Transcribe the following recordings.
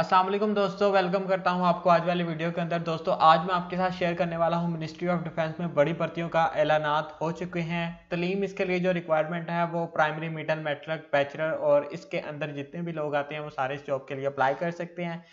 असलम दोस्तों वेलकम करता हूं आपको आज वाली वीडियो के अंदर दोस्तों आज मैं आपके साथ शेयर करने वाला हूं मिनिस्ट्री ऑफ डिफेंस में बड़ी भर्तियों का ऐलान हो चुके हैं तलीम इसके लिए जो रिक्वायरमेंट है वो प्राइमरी मिडल मेट्रिक बैचलर और इसके अंदर जितने भी लोग आते हैं वो सारे इस जॉब के लिए अप्लाई कर सकते हैं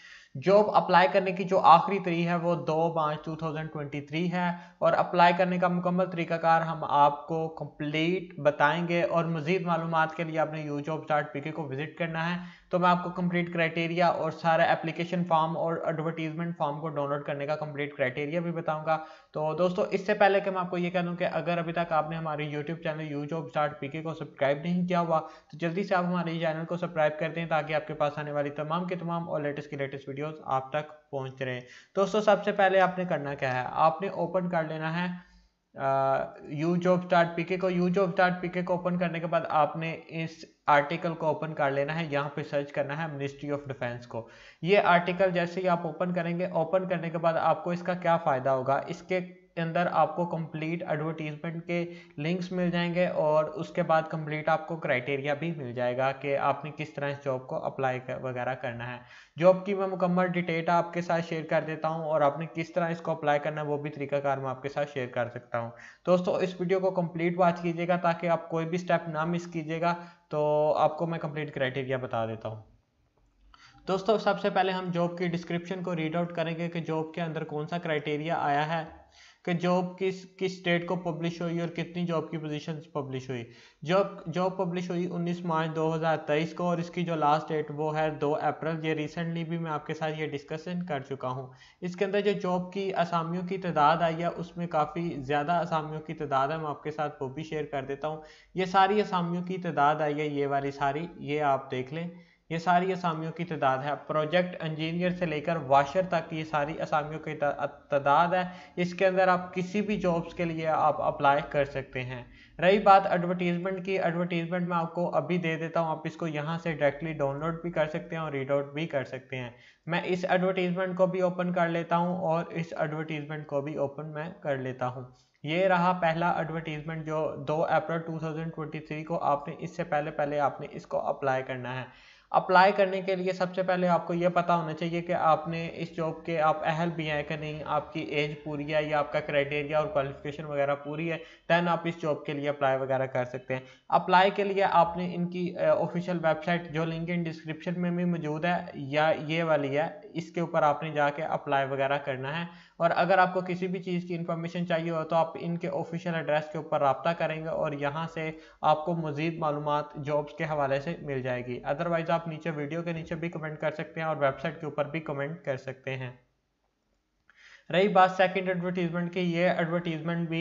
जॉब अप्लाई करने की जो आखिरी तरीक है वो दो मार्च थ्री है और अप्लाई करने का मुकम्मल तरीकाकार हम आपको कंप्लीट बताएंगे और मज़ीद मालूम के लिए आपने यू जॉब पी के को विज़िट करना है तो मैं आपको कंप्लीट क्राइटेरिया और सारा एप्लीकेशन फॉर्म और एडवर्टीजमेंट फॉर्म को डाउनलोड करने का कंप्लीट क्राइटेरिया भी बताऊंगा तो दोस्तों इससे पहले कि मैं आपको ये कह दूँ कि अगर अभी तक आपने हमारे YouTube channel U job start P K को सब्सक्राइब नहीं किया हुआ तो जल्दी से आप हमारे चैनल को सब्सक्राइब कर दें ताकि आपके पास आने वाली तमाम के तमाम और लेटेस्ट की लेटेस्ट वीडियोज़ आप तक पहुँच रहे दोस्तों सबसे पहले आपने करना क्या है आपने ओपन कर लेना है यू जॉब स्टार्ट पीके को यू जॉब स्टार्ट पीके को ओपन करने के बाद आपने इस आर्टिकल को ओपन कर लेना है यहाँ पे सर्च करना है मिनिस्ट्री ऑफ डिफेंस को ये आर्टिकल जैसे ही आप ओपन करेंगे ओपन करने के बाद आपको इसका क्या फ़ायदा होगा इसके अंदर आपको कंप्लीट एडवर्टीजमेंट के लिंक्स मिल जाएंगे और उसके बाद कंप्लीट आपको क्राइटेरिया भी मिल जाएगा कि आपने किस तरह इस जॉब को अप्लाई कर, वगैरह करना है जॉब की मैं मुकम्मल डिटेल आपके साथ शेयर कर देता हूँ और आपने किस तरह इसको अप्लाई करना है वो भी तरीकाकार मैं आपके साथ शेयर कर सकता हूँ दोस्तों इस वीडियो को कम्प्लीट वॉच कीजिएगा ताकि आप कोई भी स्टेप ना मिस कीजिएगा तो आपको मैं कंप्लीट क्राइटेरिया बता देता हूँ दोस्तों सबसे पहले हम जॉब की डिस्क्रिप्शन को रीड आउट करेंगे कि जॉब के अंदर कौन सा क्राइटेरिया आया है कि जॉब किस किस स्टेट को पब्लिश हुई और कितनी जॉब की पोजीशन पब्लिश हुई जॉब जॉब पब्लिश हुई 19 मार्च 2023 को और इसकी जो लास्ट डेट वो है 2 अप्रैल ये रिसेंटली भी मैं आपके साथ ये डिस्कशन कर चुका हूँ इसके अंदर जो जॉब की असामियों की तादाद आई है उसमें काफ़ी ज़्यादा असामियों की तादाद है मैं आपके साथ वो भी शेयर कर देता हूँ ये सारी असामियों की तादाद आई है ये वाली सारी ये आप देख लें ये सारी असामियों की तादाद है प्रोजेक्ट इंजीनियर से लेकर वाशर तक ये सारी असामियों की तादाद है इसके अंदर आप किसी भी जॉब्स के लिए आप अप्लाई कर सकते हैं रही बात एडवर्टीज़मेंट की एडवर्टीज़मेंट मैं आपको अभी दे देता हूँ आप इसको यहाँ से डायरेक्टली डाउनलोड भी कर सकते हैं और रीड आउट भी कर सकते हैं मैं इस एडवर्टीज़मेंट को भी ओपन कर लेता हूँ और इस एडवर्टीज़मेंट को भी ओपन मैं कर लेता हूँ ये रहा पहला एडवर्टीज़मेंट जो 2 अप्रैल 2023 को आपने इससे पहले पहले आपने इसको अप्लाई करना है अप्लाई करने के लिए सबसे पहले आपको ये पता होना चाहिए कि आपने इस जॉब के आप अहल भी हैं कि नहीं आपकी एज पूरी है या आपका क्राइटेरिया और क्वालिफिकेशन वगैरह पूरी है दैन आप इस जॉब के लिए अप्लाई वगैरह कर सकते हैं अप्लाई के लिए आपने इनकी ऑफिशियल वेबसाइट जो लिंक इन डिस्क्रिप्शन में भी मौजूद है या ये वाली है इसके ऊपर आपने जाके अप्लाई वगैरह करना है और अगर आपको किसी भी चीज़ की इन्फॉर्मेशन चाहिए हो तो आप इनके ऑफिशियल एड्रेस के ऊपर रबता करेंगे और यहाँ से आपको मज़ीद मालूम जॉब्स के हवाले से मिल जाएगी अदरवाइज़ आप नीचे वीडियो के नीचे भी कमेंट कर सकते हैं और वेबसाइट के ऊपर भी कमेंट कर सकते हैं रही बात सेकंड एडवर्टीज़मेंट की ये एडवर्टीज़मेंट भी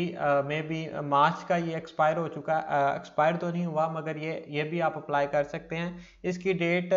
मे बी मार्च का ये एक्सपायर हो चुका है एक्सपायर तो नहीं हुआ मगर ये ये भी आप अप्लाई कर सकते हैं इसकी डेट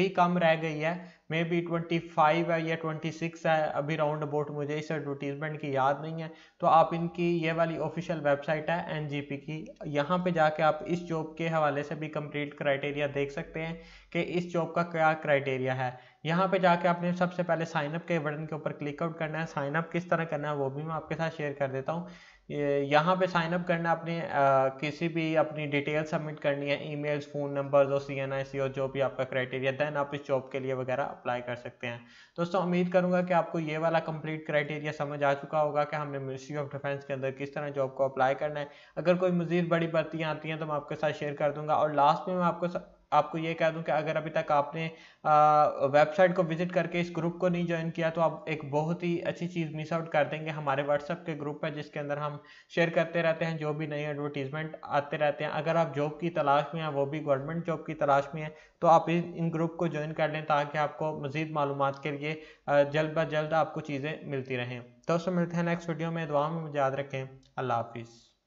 भी कम रह गई है मे बी ट्वेंटी फाइव है या ट्वेंटी सिक्स है अभी राउंड अबाउट मुझे इस एडवर्टीजमेंट की याद नहीं है तो आप इनकी ये वाली ऑफिशियल वेबसाइट है एन जी पी की यहाँ पर जाके आप इस जॉब के हवाले से भी कंप्लीट क्राइटेरिया देख सकते हैं कि इस जॉब का क्या क्राइटेरिया है यहाँ पे जाके आपने सबसे पहले साइनअप के बटन के ऊपर क्लिकआउट करना है साइनअप किस तरह करना है वो भी मैं आपके साथ शेयर कर देता हूँ यहाँ पे साइन अप करना अपने आ, किसी भी अपनी डिटेल सबमिट करनी है ईमेल्स फ़ोन नंबर्स और सी एन आई सी और जो भी आपका क्राइटेरिया देन आप इस जॉब के लिए वगैरह अप्लाई कर सकते हैं दोस्तों उम्मीद करूँगा कि आपको ये वाला कंप्लीट क्राइटेरिया समझ आ चुका होगा कि हमने मिनिस्ट्री ऑफ डिफेंस के अंदर किस तरह जॉब को अप्लाई करना है अगर कोई मज़ीद बड़ी भर्तियाँ आती हैं तो मैं आपके साथ शेयर कर दूँगा और लास्ट में मैं आपको आपको ये कह दूं कि अगर अभी तक आपने वेबसाइट को विजिट करके इस ग्रुप को नहीं ज्वाइन किया तो आप एक बहुत ही अच्छी चीज़ मिस आउट कर देंगे हमारे व्हाट्सएप के ग्रुप है जिसके अंदर हम शेयर करते रहते हैं जो भी नई एडवर्टीजमेंट आते रहते हैं अगर आप जॉब की तलाश में हैं वो भी गवर्नमेंट जॉब की तलाश में है तो आप इन इन ग्रुप को ज्वाइन कर लें ताकि आपको मजीद मालूम के लिए जल्द ब जल्द आपको चीज़ें मिलती रहें दोस्तों मिलते हैं नेक्स्ट वीडियो में दुआ में याद रखें अल्लाह हाफिज़